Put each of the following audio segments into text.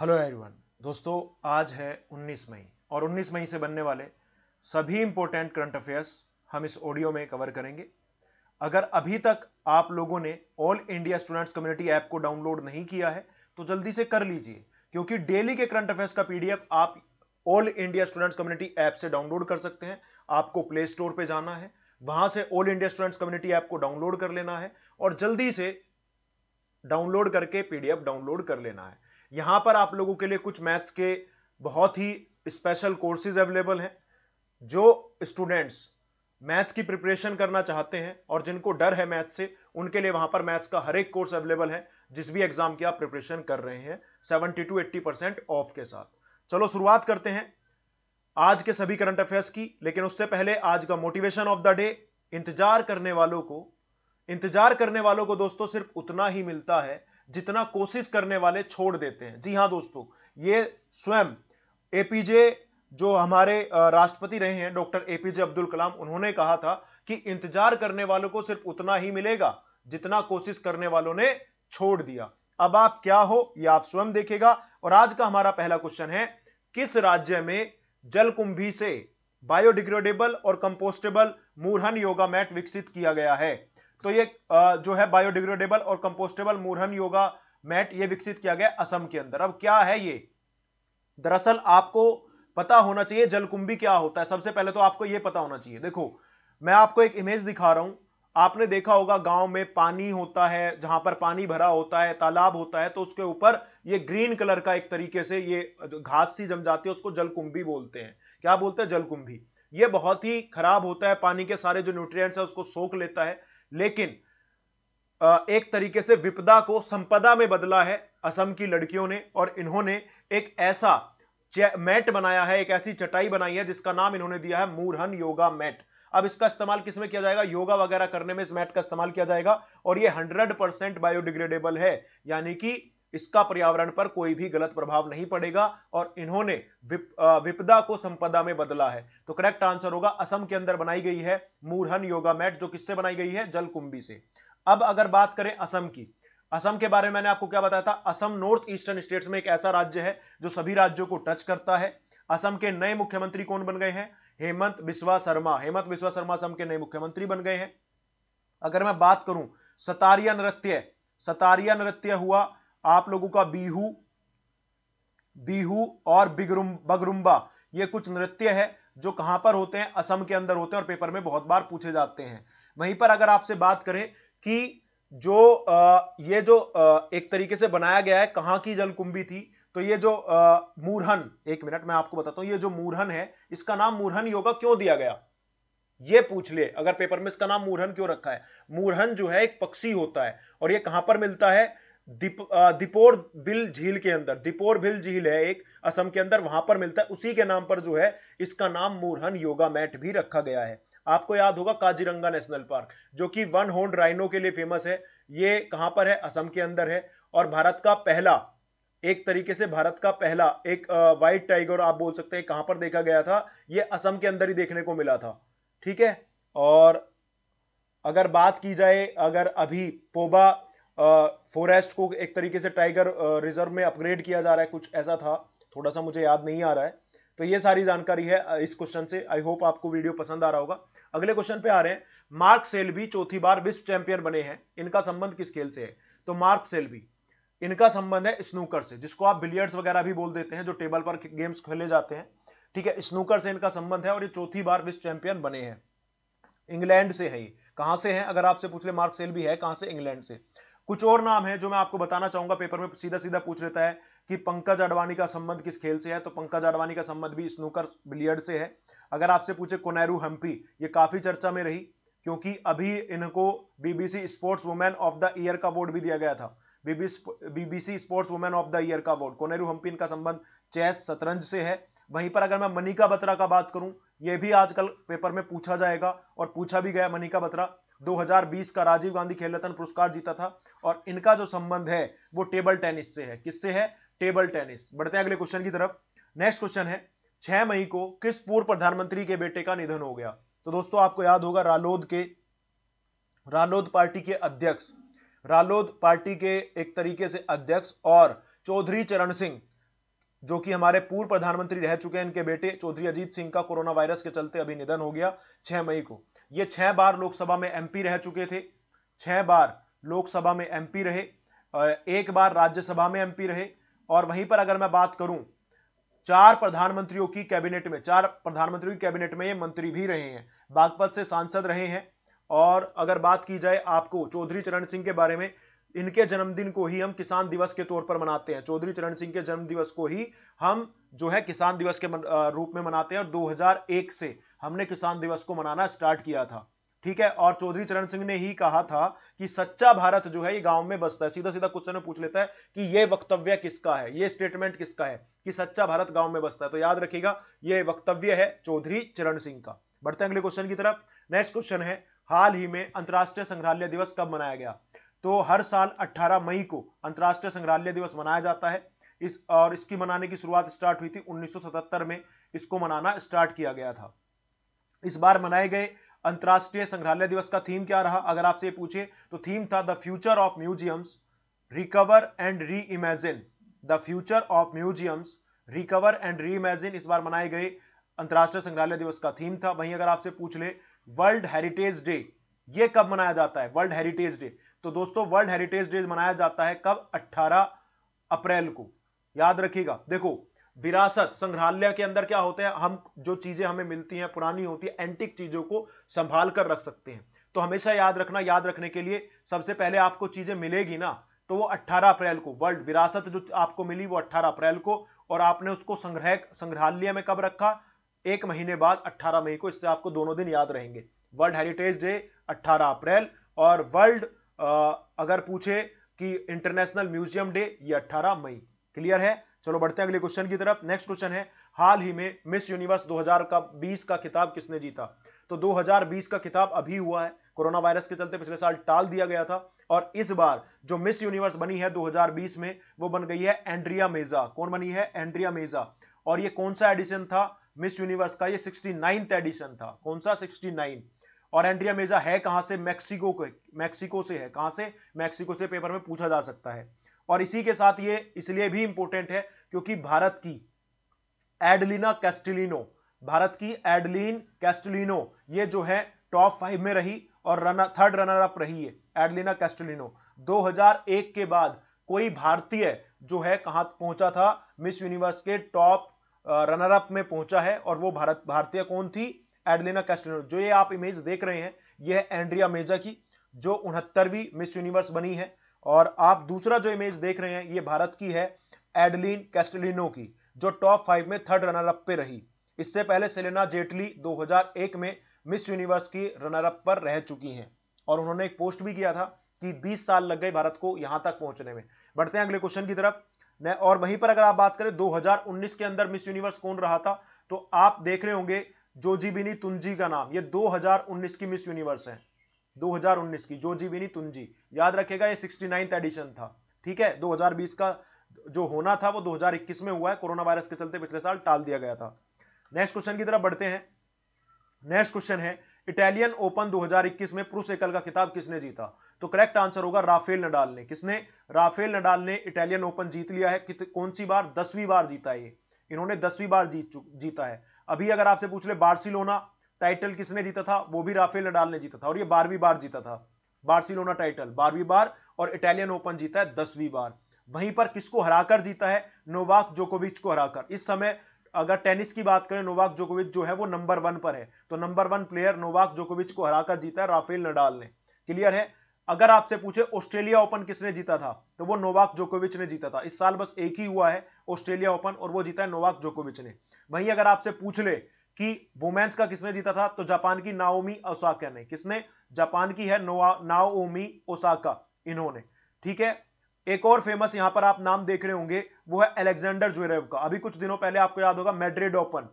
hello everyone दोस्तों आज है 19 मई और 19 मई से बनने वाले सभी इंपॉर्टेंट करंट अफेयर्स हम इस ऑडियो में कवर करेंगे अगर अभी तक आप लोगों ने all India students community app को डाउनलोड नहीं किया है तो जल्दी से कर लीजिए क्योंकि डेली के करंट अफेयर्स का पीडीएफ आप all India students community app से डाउनलोड कर सकते हैं आपको प्ले स्टोर पर जाना है वहां से all India students community app को डाउनलोड कर लेना है और जल्दी से डाउनलोड करके पीडीएफ डाउनलोड कर लेना है यहां पर आप लोगों के लिए कुछ मैथ्स के बहुत ही स्पेशल कोर्सेज अवेलेबल हैं जो स्टूडेंट्स मैथ्स की प्रिपरेशन करना चाहते हैं और जिनको डर है मैथ्स से उनके लिए वहां पर मैथ्स का हर एक कोर्स अवेलेबल है जिस भी एग्जाम की आप प्रिपरेशन कर रहे हैं seventy to eighty percent of के साथ चलो शुरुआत करते हैं आज के सभी करंट अफेयर्स की लेकिन उससे पहले आज का मोटिवेशन ऑफ द डे इंतजार करने वालों को इंतजार करने वालों को दोस्तों सिर्फ उतना ही मिलता है जितना कोशिश करने वाले छोड़ देते हैं जी हाँ दोस्तों ये स्वयं एपीजे जो हमारे राष्ट्रपति रहे हैं डॉक्टर एपीजे अब्दुल कलाम उन्होंने कहा था कि इंतजार करने वालों को सिर्फ उतना ही मिलेगा जितना कोशिश करने वालों ने छोड़ दिया अब आप क्या हो यह आप स्वयं देखेगा और आज का हमारा पहला क्वेश्चन है किस राज्य में जलकुंभी से बायोडिग्रेडेबल और कंपोस्टेबल मूरहन योगा मैट विकसित किया गया है तो ये जो है बायोडिग्रेडेबल और कंपोस्टेबल मूरहन योगा मैट ये विकसित किया गया असम के अंदर अब क्या है ये दरअसल आपको पता होना चाहिए जलकुंभी क्या होता है सबसे पहले तो आपको ये पता होना चाहिए देखो मैं आपको एक इमेज दिखा रहा हूं आपने देखा होगा गांव में पानी होता है जहां पर पानी भरा होता है तालाब होता है तो उसके ऊपर ये ग्रीन कलर का एक तरीके से ये घास सी जम जाती है उसको जलकुंभी बोलते हैं क्या बोलते हैं जलकुंभी ये बहुत ही खराब होता है पानी के सारे जो न्यूट्रिएंट्स है उसको सोख लेता है लेकिन एक तरीके से विपदा को संपदा में बदला है असम की लड़कियों ने और इन्होंने एक ऐसा मैट बनाया है एक ऐसी चटाई बनाई है जिसका नाम इन्होंने दिया है मूरहन योगा मैट अब इसका इस्तेमाल किसमें किया जाएगा योगा वगैरह करने में इस मैट का इस्तेमाल किया जाएगा और ये 100 परसेंट बायोडिग्रेडेबल है यानी कि इसका पर्यावरण पर कोई भी गलत प्रभाव नहीं पड़ेगा और इन्होंने विप, विपदा को संपदा में बदला है तो करेक्ट आंसर होगा असम के अंदर बनाई गई है मूरहन योगा मैट जो किससे बनाई गई है जल कुंभी से अब अगर बात करें असम की असम के बारे में मैंने आपको क्या बताया था असम नॉर्थ ईस्टर्न स्टेट्स में एक ऐसा राज्य है जो सभी राज्यों को टच करता है असम के नए मुख्यमंत्री कौन बन गए हैं हेमंत बिस्वा शर्मा हेमंत बिस्वा शर्मा असम के नए मुख्यमंत्री बन गए हैं अगर मैं बात करूं सतारिया नृत्य सतारिया नृत्य हुआ आप लोगों का बीहू बीहू और बिगरुम बगरुम्बा ये कुछ नृत्य है जो कहां पर होते हैं असम के अंदर होते हैं और पेपर में बहुत बार पूछे जाते हैं वहीं पर अगर आपसे बात करें कि जो आ, ये जो आ, एक तरीके से बनाया गया है कहां की जलकुंभी थी तो ये जो आ, मूरहन एक मिनट मैं आपको बताता हूं ये जो मूरहन है इसका नाम मूरहन योगा क्यों दिया गया ये पूछ ले अगर पेपर में इसका नाम मूरहन क्यों रखा है मूरहन जो है एक पक्षी होता है और ये कहां पर मिलता है दिप दिपोर बिल झील के अंदर दिपोर बिल झील है एक असम के अंदर वहां पर मिलता है उसी के नाम पर जो है इसका नाम मूरहन योगा मैट भी रखा गया है आपको याद होगा काजीरंगा नेशनल पार्क जो कि वन होंड राइनो के लिए फेमस है ये कहां पर है असम के अंदर है और भारत का पहला एक तरीके से भारत का पहला एक वाइट टाइगर आप बोल सकते हैं कहां पर देखा गया था यह असम के अंदर ही देखने को मिला था ठीक है और अगर बात की जाए अगर अभी पोबा फॉरेस्ट को एक तरीके से टाइगर रिजर्व में अपग्रेड किया जा रहा है कुछ ऐसा था थोड़ा सा मुझे याद नहीं आ रहा है तो ये सारी जानकारी है इस क्वेश्चन से आई होप आपको वीडियो पसंद आ रहा होगा अगले क्वेश्चन पे आ रहे हैं मार्क सेल्वी चौथी बार विश्व चैंपियन बने हैं इनका संबंध किस खेल से है तो मार्क सेल्वी इनका संबंध है स्नूकर से जिसको आप बिलियर्ड्स वगैरह भी बोल देते हैं जो टेबल पर गेम्स खेले जाते हैं ठीक है स्नूकर से इनका संबंध है और ये चौथी बार विश्व चैंपियन बने हैं इंग्लैंड से है ये कहां से है अगर आपसे पूछ ले मार्क सेल भी है कहां से इंग्लैंड से कुछ और नाम है जो मैं आपको बताना चाहूंगा पेपर में सीधा सीधा पूछ लेता है कि पंकज अडवाणी का संबंध किस खेल से है तो पंकज अडवाणी का संबंध भी स्नूकर बिलियर्ड से है अगर आपसे पूछे कोनेरू हम्पी ये काफी चर्चा में रही क्योंकि अभी इनको BBC sports woman of the year का अवार्ड भी दिया गया था BBC sports woman of the year का अवार्ड कोनेरू हम्पी इनका संबंध चेस शतरंज से है वहीं पर अगर मैं मनिका बत्रा का बात करूं यह भी आजकल पेपर में पूछा जाएगा और पूछा भी गया मनिका बत्रा 2020 का राजीव गांधी खेल रत्न पुरस्कार जीता था और इनका जो संबंध है वो टेबल टेनिस से है किससे है टेबल टेनिस बढ़ते हैं अगले क्वेश्चन की तरफ नेक्स्ट क्वेश्चन है छह मई को किस पूर्व प्रधानमंत्री के बेटे का निधन हो गया तो दोस्तों आपको याद होगा रालोद के रालोद पार्टी के अध्यक्ष रालोद पार्टी के एक तरीके से अध्यक्ष और चौधरी चरण सिंह जो कि हमारे पूर्व प्रधानमंत्री रह चुके हैं इनके बेटे चौधरी अजीत सिंह का कोरोना वायरस के चलते अभी निधन हो गया 6 मई को ये छह बार लोकसभा में एमपी रह चुके थे छह बार लोकसभा में एमपी रहे एक बार राज्यसभा में एमपी रहे और वहीं पर अगर मैं बात करूं चार प्रधानमंत्रियों की कैबिनेट में चार प्रधानमंत्रियों की कैबिनेट में ये मंत्री भी रहे हैं बागपत से सांसद रहे हैं और अगर बात की जाए आपको चौधरी चरण सिंह के बारे में इनके जन्मदिन को ही हम किसान दिवस के तौर पर मनाते हैं चौधरी चरण सिंह के जन्म दिवस को ही हम जो है किसान दिवस के रूप में मनाते हैं और 2001 से हमने किसान दिवस को मनाना स्टार्ट किया था ठीक है और चौधरी चरण सिंह ने ही कहा था कि सच्चा भारत जो है ये गांव में बसता है सीधा सीधा क्वेश्चन में पूछ लेता है कि ये वक्तव्य किसका है ये स्टेटमेंट किसका है कि सच्चा भारत गांव में बसता है तो याद रखिएगा ये वक्तव्य है चौधरी चरण सिंह का बढ़ते हैं अगले क्वेश्चन की तरफ नेक्स्ट क्वेश्चन है हाल ही में अंतर्राष्ट्रीय संग्रहालय दिवस कब मनाया गया तो हर साल अट्ठारह मई को अंतर्राष्ट्रीय संग्रहालय दिवस मनाया जाता है इस और इसकी मनाने की शुरुआत स्टार्ट हुई थी 1977 में इसको मनाना स्टार्ट किया गया था इस बार मनाए गए अंतर्राष्ट्रीय संग्रहालय दिवस का थीम क्या रहा अगर आपसे पूछे तो थीम था the future of museums recover and reimagine the future of museums recover and reimagine इस बार मनाए गए अंतर्राष्ट्रीय संग्रहालय दिवस का थीम था वहीं अगर आपसे पूछ ले वर्ल्ड हेरिटेज डे ये कब मनाया जाता है वर्ल्ड हेरिटेज डे तो दोस्तों वर्ल्ड हेरिटेज डे मनाया जाता है कब 18 अप्रैल को याद रखिएगा देखो विरासत संग्रहालय के अंदर क्या होते हैं हम जो चीजें हमें मिलती हैं पुरानी होती है एंटिक चीजों को संभाल कर रख सकते हैं तो हमेशा याद रखना याद रखने के लिए सबसे पहले आपको चीजें मिलेगी ना तो वो 18 अप्रैल को वर्ल्ड विरासत जो आपको मिली वो 18 अप्रैल को और आपने उसको संग्रह संग्रहालय में कब रखा एक महीने बाद 18 मई को इससे आपको दोनों दिन याद रहेंगे वर्ल्ड हेरिटेज डे 18 अप्रैल और वर्ल्ड अगर पूछे कि इंटरनेशनल म्यूजियम डे ये 18 मई क्लियर है चलो बढ़ते हैं अगले क्वेश्चन की तरफ नेक्स्ट क्वेश्चन है हाल ही में मिस यूनिवर्स 2000 का 20 का खिताब किसने जीता तो 2020 का खिताब अभी हुआ है कोरोना वायरस के चलते पिछले साल टाल दिया गया था और इस बार जो मिस यूनिवर्स बनी है 2020 में वो बन गई है एंड्रिया मेजा कौन बनी है एंड्रिया मेजा और ये कौन सा एडिशन था मिस यूनिवर्स का ये सिक्सटी एडिशन था कौन सा सिक्सटी और एंड्रिया मेजा है कहां से मैक्सिको के मैक्सिको से है कहां से मैक्सिको से पेपर में पूछा जा सकता है और इसी के साथ ये इसलिए भी इंपॉर्टेंट है क्योंकि भारत की एडलिना कैस्टिलिनो भारत की एडलिन कैस्टिलिनो ये जो है टॉप फाइव में रही और रनर थर्ड रनर अप रही है एडलिना कैस्टिलिनो 2001 के बाद कोई भारतीय जो है कहां पहुंचा था मिस यूनिवर्स के टॉप रनर अप में पहुंचा है और वो भारत भारतीय कौन थी एडलिना कैस्टिलिनो जो ये आप इमेज देख रहे हैं यह है एंड्रिया मेजा की जो उनहत्तरवीं मिस यूनिवर्स बनी है और आप दूसरा जो इमेज देख रहे हैं ये भारत की है एडलिन कैस्टलिनो की जो टॉप फाइव में थर्ड रनरअप पे रही इससे पहले सेलेना जेटली 2001 में मिस यूनिवर्स की रनरअप पर रह चुकी हैं और उन्होंने एक पोस्ट भी किया था कि 20 साल लग गए भारत को यहां तक पहुंचने में बढ़ते हैं अगले क्वेश्चन की तरफ और वहीं पर अगर आप बात करें 2019 के अंदर मिस यूनिवर्स कौन रहा था तो आप देख रहे होंगे जोजीबिनी तुंजी का नाम ये 2019 की मिस यूनिवर्स है 2019 की जो जी विनी तुंजी याद रखेगा ये सिक्सटी एडिशन था ठीक है 2020 का जो होना था वो 2021 में हुआ है कोरोना वायरस के चलते पिछले साल टाल दिया गया था नेक्स्ट क्वेश्चन की तरफ बढ़ते हैं नेक्स्ट क्वेश्चन है इटालियन ओपन 2021 में पुरुष एकल का खिताब किसने जीता तो करेक्ट आंसर होगा राफेल नडाल ने किसने राफेल नडाल ने इटालियन ओपन जीत लिया है कौन सी बार दसवीं बार जीता है इन्होंने दसवीं बार जीत जीता है अभी अगर आपसे पूछ ले बार्सिलोना टाइटल किसने जीता था वो भी राफेल नडाल ने जीता था और ये बारहवीं बार जीता था बार्सिलोना टाइटल बारहवीं बार और इटालियन ओपन जीता है दसवीं बार वहीं पर किसको हराकर जीता है नोवाक जोकोविच को हराकर इस समय अगर टेनिस की बात करें नोवाक जोकोविच जो है वो नंबर वन पर है तो नंबर वन प्लेयर नोवाक जोकोविच को हराकर जीता है राफेल नडाल ने क्लियर है अगर आपसे पूछे ऑस्ट्रेलिया ओपन किसने जीता था तो वो नोवाक जोकोविच ने जीता था इस साल बस एक ही हुआ है ऑस्ट्रेलिया ओपन और वो जीता है नोवाक जोकोविच ने वहीं अगर आपसे पूछ ले कि वुमेन्स का किसने जीता था तो जापान की नाओमी ओसाका ने किसने जापान की है नाओमी ओसाका इन्होंने ठीक है एक और फेमस यहां पर आप नाम देख रहे होंगे वो है एलेक्जेंडर जुएरेव का अभी कुछ दिनों पहले आपको याद होगा मैड्रिड ओपन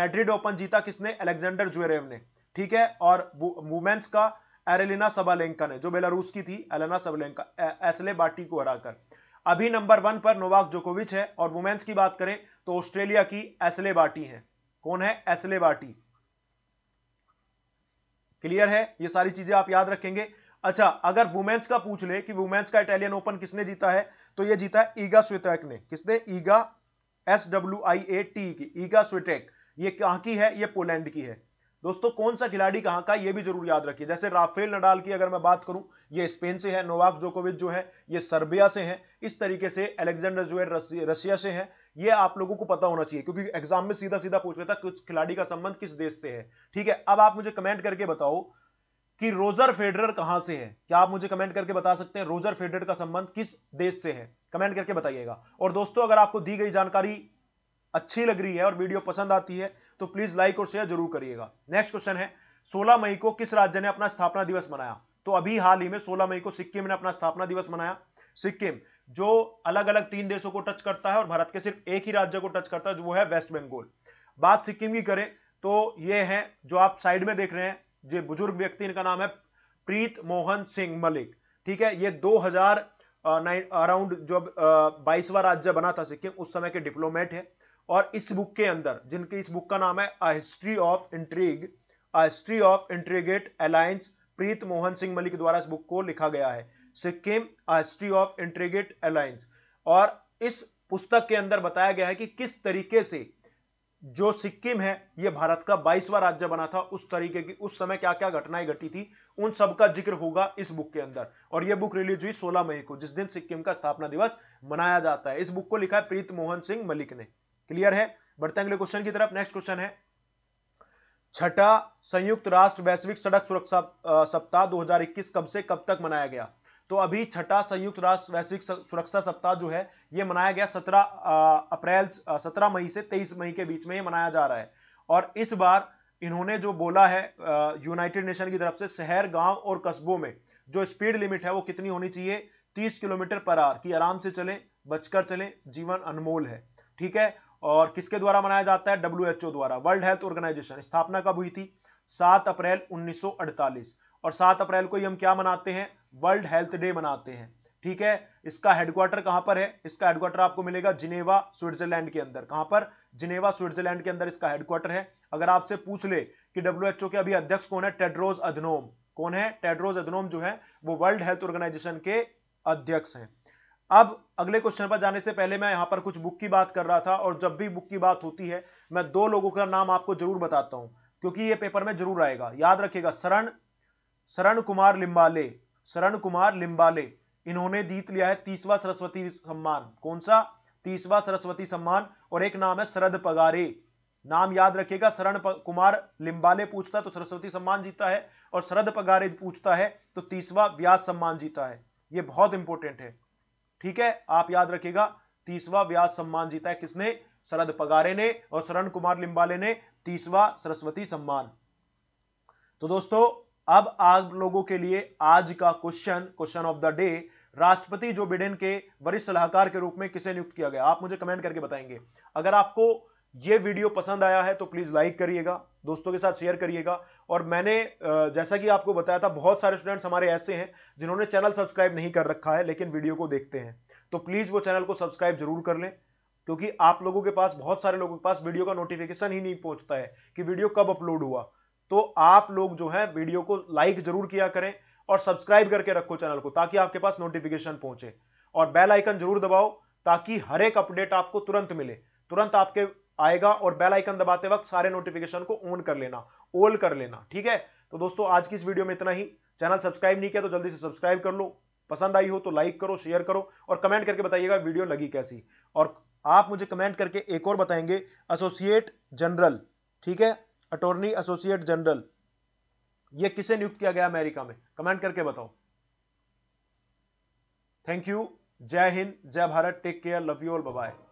मैड्रिड ओपन जीता किसने एलेक्जेंडर जुएरेव ने ठीक है और वुमेन्स का एरेलिना सबालेंका ने जो बेलारूस की थी एलेना सबलेंका एसले बाटी को हराकर अभी नंबर वन पर नोवाक जोकोविच है और वुमेन्स की बात करें तो ऑस्ट्रेलिया की एसले बाटी है कौन है एसले बाटी क्लियर है ये सारी चीजें आप याद रखेंगे अच्छा अगर वुमेन्स का पूछ ले कि वुमेन्स का इटालियन ओपन किसने जीता है तो ये जीता है ईगा स्विटेक ने किसने Iga S W I A T की ईगा स्वेटेक ये कहां की है ये पोलैंड की है दोस्तों कौन सा खिलाड़ी कहां का ये भी जरूर याद रखिए जैसे राफेल नडाल की अगर मैं बात करूं ये स्पेन से है नोवाक जोकोविच जो है ये सर्बिया से है इस तरीके से एलेक्जेंडर जो है रशिया से है ये आप लोगों को पता होना चाहिए क्योंकि एग्जाम में सीधा सीधा पूछ था कुछ खिलाड़ी का संबंध किस देश से है ठीक है अब आप मुझे कमेंट करके बताओ कि रोजर फेडरर कहां से है क्या आप मुझे कमेंट करके बता सकते हैं रोजर फेडरर का संबंध किस देश से है कमेंट करके बताइएगा और दोस्तों अगर आपको दी गई जानकारी अच्छी लग रही है और वीडियो पसंद आती है तो प्लीज लाइक और शेयर जरूर करिएगा नेक्स्ट क्वेश्चन है 16 मई को किस राज्य ने अपना स्थापना दिवस मनाया तो अभी हाल ही में 16 मई को सिक्किम ने अपना स्थापना दिवस मनाया सिक्किम जो अलग अलग तीन देशों को टच करता है और भारत के सिर्फ एक ही राज्य को टच करता है जो वो है वेस्ट बंगाल बात सिक्किम की करें तो ये है जो आप साइड में देख रहे हैं जो बुजुर्ग व्यक्ति इनका नाम है प्रीत मोहन सिंह मलिक ठीक है ये 2000 अराउंड जो बाईसवा राज्य बना था सिक्किम उस समय के डिप्लोमेट है और इस बुक के अंदर जिनकी इस बुक का नाम है a history of intrigue a history of intrigue alliance Preet Mohan Singh Malik द्वारा इस बुक को लिखा गया है Sikkim a history of intrigue alliance और इस पुस्तक के अंदर बताया गया है कि किस तरीके से जो सिक्किम है यह भारत का बाईसवा राज्य बना था उस तरीके की उस समय क्या क्या घटनाएं घटी थी उन सब का जिक्र होगा इस बुक के अंदर और यह बुक रिलीज हुई 16 मई को जिस दिन सिक्किम का स्थापना दिवस मनाया जाता है इस बुक को लिखा है प्रीत मोहन सिंह मलिक ने क्लियर है बढ़ते अगले क्वेश्चन की तरफ नेक्स्ट क्वेश्चन है छठा संयुक्त राष्ट्र वैश्विक सड़क सुरक्षा सप्ताह 2021 कब से कब तक मनाया गया तो अभी छठा संयुक्त राष्ट्र वैश्विक सुरक्षा सप्ताह जो है यह मनाया गया 17 अप्रैल 17 मई से 23 मई के बीच में मनाया जा रहा है और इस बार इन्होंने जो बोला है यूनाइटेड नेशन की तरफ से शहर गांव और कस्बों में जो स्पीड लिमिट है वो कितनी होनी चाहिए 30 किलोमीटर पर आर की आराम से चले बचकर चले जीवन अनमोल है ठीक है और किसके द्वारा मनाया जाता है डब्ल्यू द्वारा वर्ल्ड हेल्थ ऑर्गेनाइजेशन स्थापना कब हुई थी सात अप्रैल उन्नीस और सात अप्रैल को ही हम क्या मनाते हैं वर्ल्ड हेल्थ डे मनाते हैं ठीक है इसका हेडक्वार्टर कहां पर है इसका हेडक्वार्टर आपको मिलेगा जिनेवा स्विट्जरलैंड के अंदर कहां पर जिनेवा स्विट्जरलैंड के अंदर इसका हेडक्वार्टर है अगर आपसे पूछ ले कि डब्ल्यूएचओ के अभी अध्यक्ष कौन है टेड्रोज अधनोम कौन है टेड्रोज अधनोम जो है वो वर्ल्ड हेल्थ ऑर्गेनाइजेशन के अध्यक्ष हैं अब अगले क्वेश्चन पर जाने से पहले मैं यहां पर कुछ बुक की बात कर रहा था और जब भी बुक की बात होती है मैं दो लोगों का नाम आपको जरूर बताता हूं क्योंकि ये पेपर में जरूर आएगा याद रखिएगा शरण शरण कुमार लिंबाले शरण कुमार लिंबाले इन्होंने जीत लिया है तीसवा सरस्वती सम्मान कौन सा तीसवा सरस्वती सम्मान और एक नाम है शरद पगारे नाम याद रखिएगा शरण कुमार लिंबाले पूछता तो सरस्वती सम्मान जीता है और शरद पगारे पूछता है तो तीसवा व्यास सम्मान जीता है ये बहुत इंपॉर्टेंट है ठीक है आप याद रखिएगा तीसवा व्यास सम्मान जीता है किसने शरद पगारे ने और शरण कुमार लिंबाले ने तीसवा सरस्वती सम्मान तो दोस्तों अब आप लोगों के लिए आज का question question of the day राष्ट्रपति जो बिडेन के वरिष्ठ सलाहकार के रूप में किसे नियुक्त किया गया आप मुझे कमेंट करके बताएंगे अगर आपको ये वीडियो पसंद आया है तो प्लीज़ लाइक करिएगा दोस्तों के साथ शेयर करिएगा और मैंने जैसा कि आपको बताया था बहुत सारे स्टूडेंट्स हमारे ऐसे हैं जिन्होंने चैनल सब्सक्राइब नहीं कर रखा है लेकिन वीडियो को देखते हैं तो प्लीज़ वो चैनल को सब्सक्राइब जरूर कर लें क्योंकि आप लोगों के पास बहुत सारे लोगों के पास वीडियो का नोटिफिकेशन ही नहीं पहुंचता है कि वीडियो कब अपलोड हुआ तो आप लोग जो है वीडियो को लाइक जरूर किया करें और सब्सक्राइब करके रखो चैनल को ताकि आपके पास नोटिफिकेशन पहुंचे और बेल आइकन जरूर दबाओ ताकि हर एक अपडेट आपको तुरंत मिले तुरंत आपके आएगा और बेल आइकन दबाते वक्त सारे नोटिफिकेशन को ऑन कर लेना ओल कर लेना ठीक है तो दोस्तों आज की इस वीडियो में इतना ही चैनल सब्सक्राइब नहीं किया तो जल्दी से सब्सक्राइब कर लो पसंद आई हो तो लाइक करो शेयर करो और कमेंट करके बताइएगा वीडियो लगी कैसी और आप मुझे कमेंट करके एक और बताएंगे एसोसिएट जनरल ठीक है अटोर्नी एसोसिएट जनरल यह किसे नियुक्त किया गया अमेरिका में कमेंट करके बताओ थैंक यू जय हिंद जय Bharat take care love you all bye